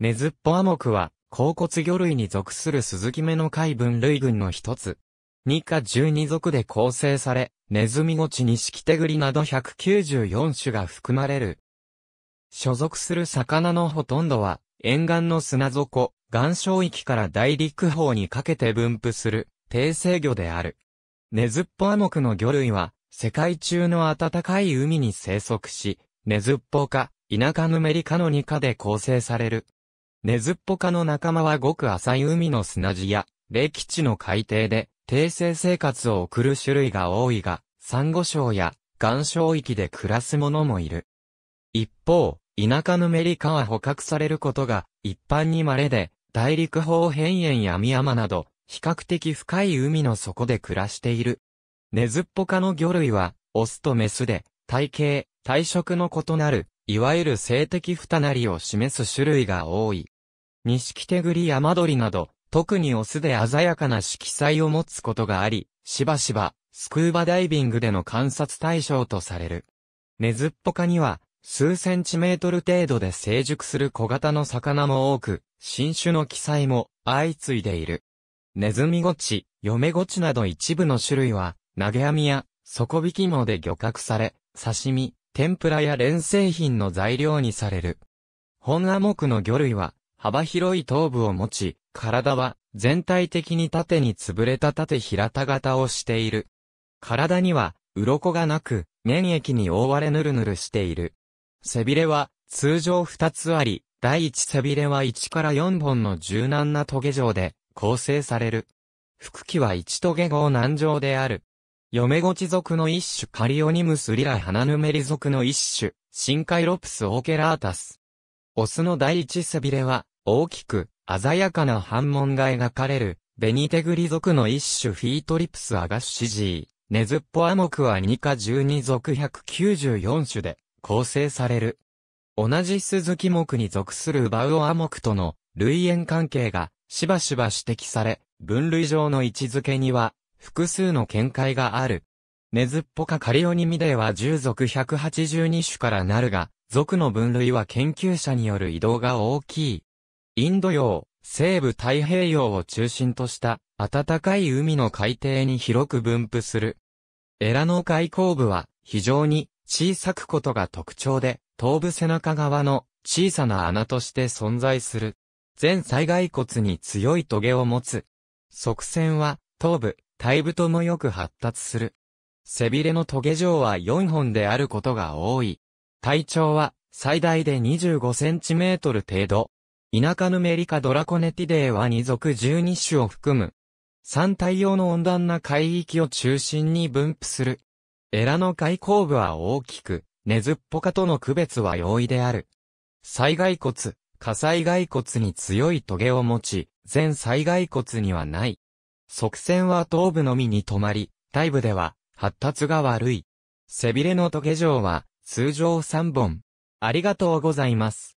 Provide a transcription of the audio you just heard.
ネズッポアモクは、甲骨魚類に属する鈴木目の貝分類群の一つ。二か十二属で構成され、ネズミゴチニシキテグリなど194種が含まれる。所属する魚のほとんどは、沿岸の砂底、岩礁域から大陸方にかけて分布する、低生魚である。ネズッポアモクの魚類は、世界中の暖かい海に生息し、ネズッポ科、田舎ヌメリ科の2科で構成される。ネズッポ科の仲間はごく浅い海の砂地や、霊基地の海底で、低生生活を送る種類が多いが、珊瑚礁や岩礁域で暮らす者もいる。一方、田舎のメリカは捕獲されることが一般に稀で、大陸方変炎や深山など、比較的深い海の底で暮らしている。ネズッポ科の魚類は、オスとメスで、体型、体色の異なる、いわゆる性的ふたなりを示す種類が多い。錦手栗やマドリなど、特にオスで鮮やかな色彩を持つことがあり、しばしば、スクーバダイビングでの観察対象とされる。ネズッポカには、数センチメートル程度で成熟する小型の魚も多く、新種の記載も相次いでいる。ネズミゴチ、ヨメゴチなど一部の種類は、投げ網や底引き網で漁獲され、刺身、天ぷらや連製品の材料にされる。本アモクの魚類は、幅広い頭部を持ち、体は全体的に縦に潰れた縦平田型をしている。体には、鱗がなく、粘液に覆われぬるぬるしている。背びれは、通常2つあり、第1背びれは1から4本の柔軟な棘状で構成される。腹器は1棘ゲ号軟状である。ヨメゴチ族の一種カリオニムスリラハナヌメリ族の一種、深海ロプスオーケラータス。オスの第一背びれは、大きく、鮮やかな斑紋が描かれる、ベニテグリ族の一種フィートリプスアガッシジー、ネズッポアモクは2か12族194種で、構成される。同じ鈴木木に属するバウオアモクとの、類縁関係が、しばしば指摘され、分類上の位置づけには、複数の見解がある。ネズッポカカリオニミデは10属182種からなるが、属の分類は研究者による移動が大きい。インド洋、西部太平洋を中心とした暖かい海の海底に広く分布する。エラの外交部は非常に小さくことが特徴で、頭部背中側の小さな穴として存在する。全災害骨に強い棘を持つ。側線は頭部、大太もよく発達する。背びれのトゲ状は4本であることが多い。体長は最大で25センチメートル程度。田舎ヌメリカドラコネティデーは2属12種を含む。三体用の温暖な海域を中心に分布する。エラの開口部は大きく、ネズッポカとの区別は容易である。災害骨、火災骸骨に強いトゲを持ち、全災害骨にはない。側線は頭部のみに止まり、体部では発達が悪い。背びれのトゲ状は通常3本。ありがとうございます。